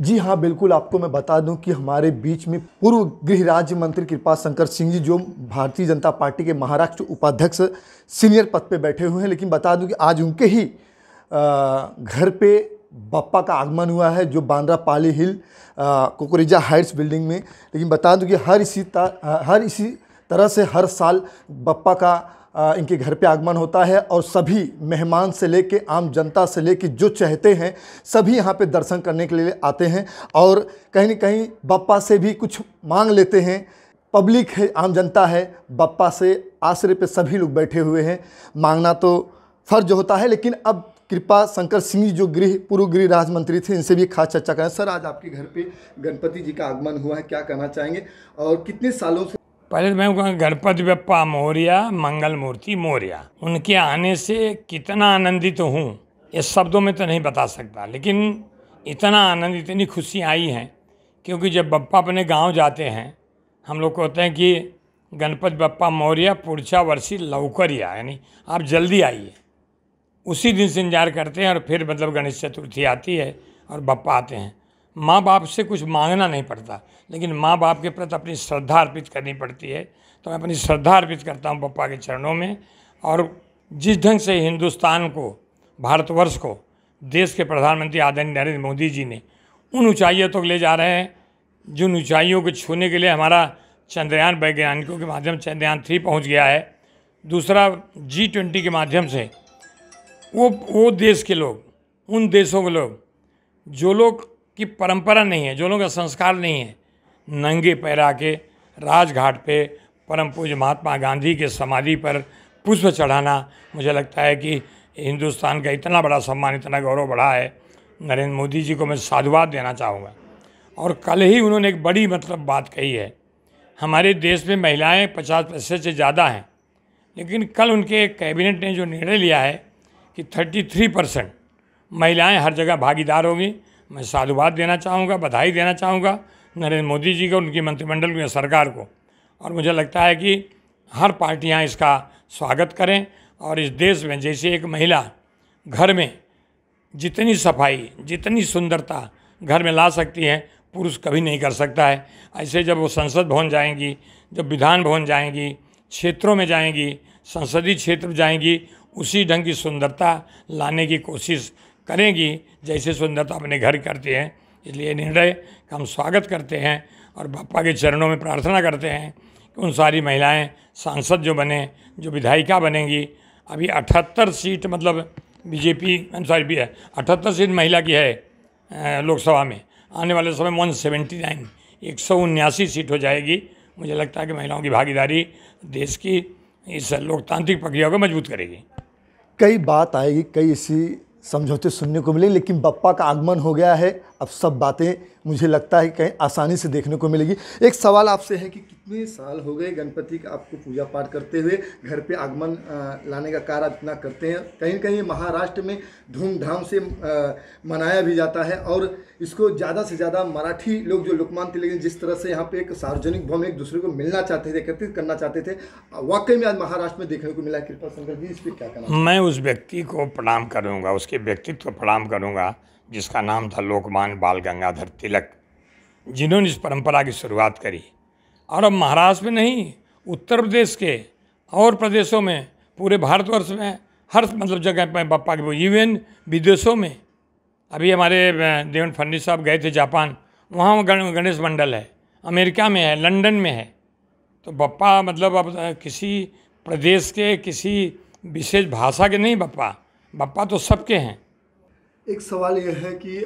जी हाँ बिल्कुल आपको मैं बता दूं कि हमारे बीच में पूर्व गृह राज्य मंत्री कृपा शंकर सिंह जी जो भारतीय जनता पार्टी के महाराष्ट्र उपाध्यक्ष सीनियर पद पे बैठे हुए हैं लेकिन बता दूं कि आज उनके ही घर पे बप्पा का आगमन हुआ है जो Bandra Pali Hill Kokreja Heights building में लेकिन बता दूं कि हर इसी हर इसी तरह से हर साल बप्पा का इनके घर पे आगमन होता है और सभी मेहमान से कर आम जनता से कर जो चाहते हैं सभी यहाँ पे दर्शन करने के लिए आते हैं और कहीं ना कहीं बप्पा से भी कुछ मांग लेते हैं पब्लिक है आम जनता है बप्पा से आश्रय पे सभी लोग बैठे हुए हैं मांगना तो फर्ज होता है लेकिन अब कृपा शंकर सिंह जो गृह पूर्व गृह राज्य मंत्री थे इनसे भी खास चर्चा करें सर आज आपके घर पे गणपति जी का आगमन हुआ है क्या कहना चाहेंगे और कितने सालों से पहले तो मैं गणपति बप्पा मौर्य मंगल मूर्ति मौर्य उनके आने से कितना आनंदित तो हूँ ये शब्दों में तो नहीं बता सकता लेकिन इतना आनंद इतनी खुशी आई है क्योंकि जब बप्पा अपने गांव जाते हैं हम लोग कहते हैं कि गणपति बप्पा मौर्य पुरछा वर्षी लौकरिया यानी आप जल्दी आइए उसी दिन से इंतजार करते हैं और फिर मतलब गणेश चतुर्थी आती है और बप्पा आते हैं माँ बाप से कुछ मांगना नहीं पड़ता लेकिन माँ बाप के प्रति अपनी श्रद्धा अर्पित करनी पड़ती है तो मैं अपनी श्रद्धा अर्पित करता हूँ पप्पा के चरणों में और जिस ढंग से हिंदुस्तान को भारतवर्ष को देश के प्रधानमंत्री आदरणीय नरेंद्र मोदी जी ने उन ऊंचाइयों तक तो ले जा रहे हैं जिन ऊंचाइयों को छूने के लिए हमारा चंद्रयान वैज्ञानिकों के माध्यम चंद्रयान थ्री पहुँच गया है दूसरा जी ट्वेंटी के माध्यम से वो वो देश के लोग उन देशों के लोग जो लोग की परंपरा नहीं है जो लोगों का संस्कार नहीं है नंगे पैर आके राजघाट पे परम पूज महात्मा गांधी के समाधि पर पुष्प चढ़ाना मुझे लगता है कि हिंदुस्तान का इतना बड़ा सम्मान इतना गौरव बढ़ा है नरेंद्र मोदी जी को मैं साधुवाद देना चाहूँगा और कल ही उन्होंने एक बड़ी मतलब बात कही है हमारे देश में महिलाएं पचास प्रतिशत से ज़्यादा हैं लेकिन कल उनके कैबिनेट ने जो निर्णय लिया है कि 33 परसेंट महिलाएँ हर जगह भागीदार होंगी मैं साधुवाद देना चाहूँगा बधाई देना चाहूँगा नरेंद्र मोदी जी को उनकी मंत्रिमंडल की सरकार को और मुझे लगता है कि हर पार्टियाँ इसका स्वागत करें और इस देश में जैसे एक महिला घर में जितनी सफाई जितनी सुंदरता घर में ला सकती है पुरुष कभी नहीं कर सकता है ऐसे जब वो संसद भवन जाएंगी जब विधान भवन जाएंगी क्षेत्रों में जाएंगी संसदीय क्षेत्र जाएंगी उसी ढंग की सुंदरता लाने की कोशिश करेंगी जैसे सुंदरता अपने घर करते हैं इसलिए निर्णय का हम स्वागत करते हैं और बापा के चरणों में प्रार्थना करते हैं कि उन सारी महिलाएं सांसद जो बने जो विधायिका बनेंगी अभी अठहत्तर सीट मतलब बीजेपी सॉरी भी है अठहत्तर सीट महिला की है लोकसभा में आने वाले समय वन सेवेंटी नाइन एक सौ उन्यासी सीट हो जाएगी मुझे लगता है कि महिलाओं की भागीदारी देश की इस लोकतांत्रिक प्रक्रिया को मजबूत करेगी कई बात आएगी कई इसी समझौते सुनने को मिले लेकिन बप्पा का आगमन हो गया है अब सब बातें मुझे लगता है कहीं आसानी से देखने को मिलेगी एक सवाल आपसे है कि कितने साल हो गए गणपति का आपको पूजा पाठ करते हुए घर पे आगमन लाने का कार्य इतना करते हैं कहीं कहीं महाराष्ट्र में धूमधाम से मनाया भी जाता है और इसको ज़्यादा से ज़्यादा मराठी लोग जो लोकमान लेकिन जिस तरह से यहाँ पे एक सार्वजनिक भवन में एक दूसरे को मिलना चाहते थे एकत्रित करना चाहते थे वाकई में आज महाराष्ट्र में देखने को मिला कृपा शंकर जी इस पर क्या कहना मैं उस व्यक्ति को प्रणाम करूँगा उसके व्यक्तित्व को प्रणाम करूँगा जिसका नाम था लोकमान बाल गंगाधर तिलक जिन्होंने इस परंपरा की शुरुआत करी और अब महाराष्ट्र में नहीं उत्तर प्रदेश के और प्रदेशों में पूरे भारतवर्ष में हर मतलब जगह पर बापा के इवन विदेशों में अभी हमारे देवन फडणवीस साहब गए थे जापान वहाँ गण गणेश मंडल है अमेरिका में है लंदन में है तो बप्पा मतलब अब किसी प्रदेश के किसी विशेष भाषा के नहीं बप्पा बप्पा तो सबके हैं एक सवाल यह है कि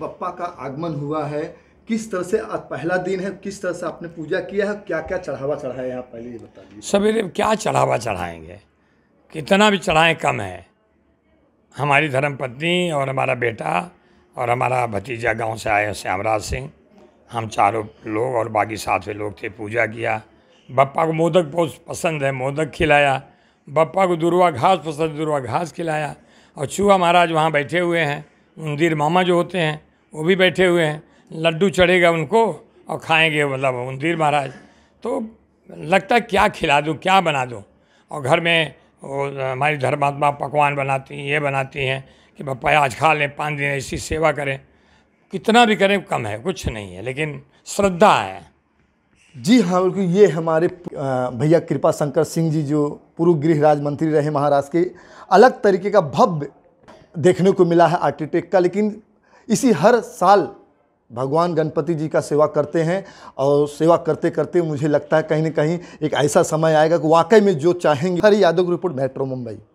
बप्पा का आगमन हुआ है किस तरह से आज पहला दिन है किस तरह से आपने पूजा किया है क्या क्या चढ़ावा चढ़ाया आप पहले ये बता दीजिए सवेरे क्या चढ़ावा चढ़ाएंगे कितना भी चढ़ाएं कम है हमारी धर्मपत्नी और हमारा बेटा और हमारा भतीजा गांव से आए श्यामराज सिंह हम चारों लोग और बाकी सातवें लोग थे पूजा किया बप्पा को मोदक बहुत पसंद है मोदक खिलाया बप्पा को दुर्वा घास पसंद दुर्वा घास खिलाया और चूहा महाराज वहाँ बैठे हुए हैं उंदिर मामा जो होते हैं वो भी बैठे हुए हैं लड्डू चढ़ेगा उनको और खाएंगे मतलब मंदिर महाराज तो लगता है क्या खिला दूँ क्या बना दूँ और घर में वो हमारी धर्मात्मा पकवान बनाती हैं ये बनाती हैं कि पपाया आज खा लें पाँच दिन ऐसी सेवा करें कितना भी करें कम है कुछ नहीं है लेकिन श्रद्धा है जी हाँ बिल्कुल ये हमारे भैया कृपा शंकर सिंह जी जो पूर्व गृह राज्य मंत्री रहे महाराष्ट्र के अलग तरीके का भव्य देखने को मिला है आर्किटेक्ट का लेकिन इसी हर साल भगवान गणपति जी का सेवा करते हैं और सेवा करते करते मुझे लगता है कहीं ना कहीं एक ऐसा समय आएगा कि वाकई में जो चाहेंगे हरी यादव की रिपोर्ट मेट्रो मुंबई